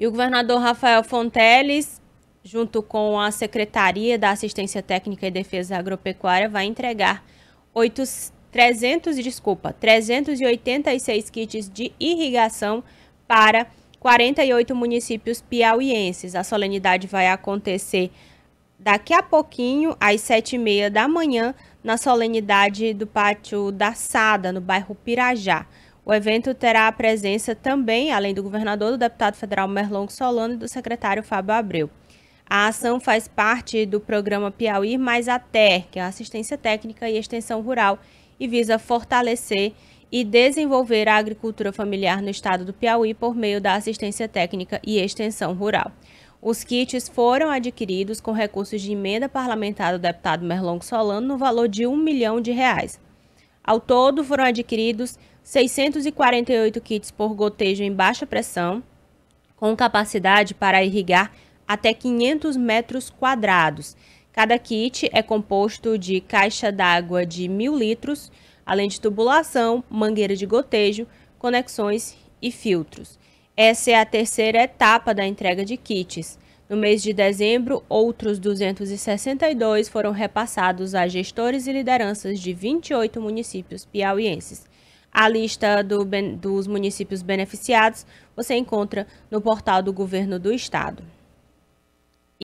E o governador Rafael Fonteles, junto com a Secretaria da Assistência Técnica e Defesa Agropecuária, vai entregar 8, 300, desculpa, 386 kits de irrigação para 48 municípios piauienses. A solenidade vai acontecer daqui a pouquinho, às 7h30 da manhã, na solenidade do Pátio da Sada, no bairro Pirajá. O evento terá a presença também, além do governador, do deputado federal Merlon Solano e do secretário Fábio Abreu. A ação faz parte do programa Piauí Mais a que é Assistência Técnica e Extensão Rural, e visa fortalecer e desenvolver a agricultura familiar no estado do Piauí por meio da assistência técnica e extensão rural. Os kits foram adquiridos com recursos de emenda parlamentar do deputado Merlon Solano no valor de um milhão de reais. Ao todo, foram adquiridos 648 kits por gotejo em baixa pressão, com capacidade para irrigar até 500 metros quadrados. Cada kit é composto de caixa d'água de 1.000 litros, além de tubulação, mangueira de gotejo, conexões e filtros. Essa é a terceira etapa da entrega de kits. No mês de dezembro, outros 262 foram repassados a gestores e lideranças de 28 municípios piauienses. A lista do, dos municípios beneficiados você encontra no portal do Governo do Estado.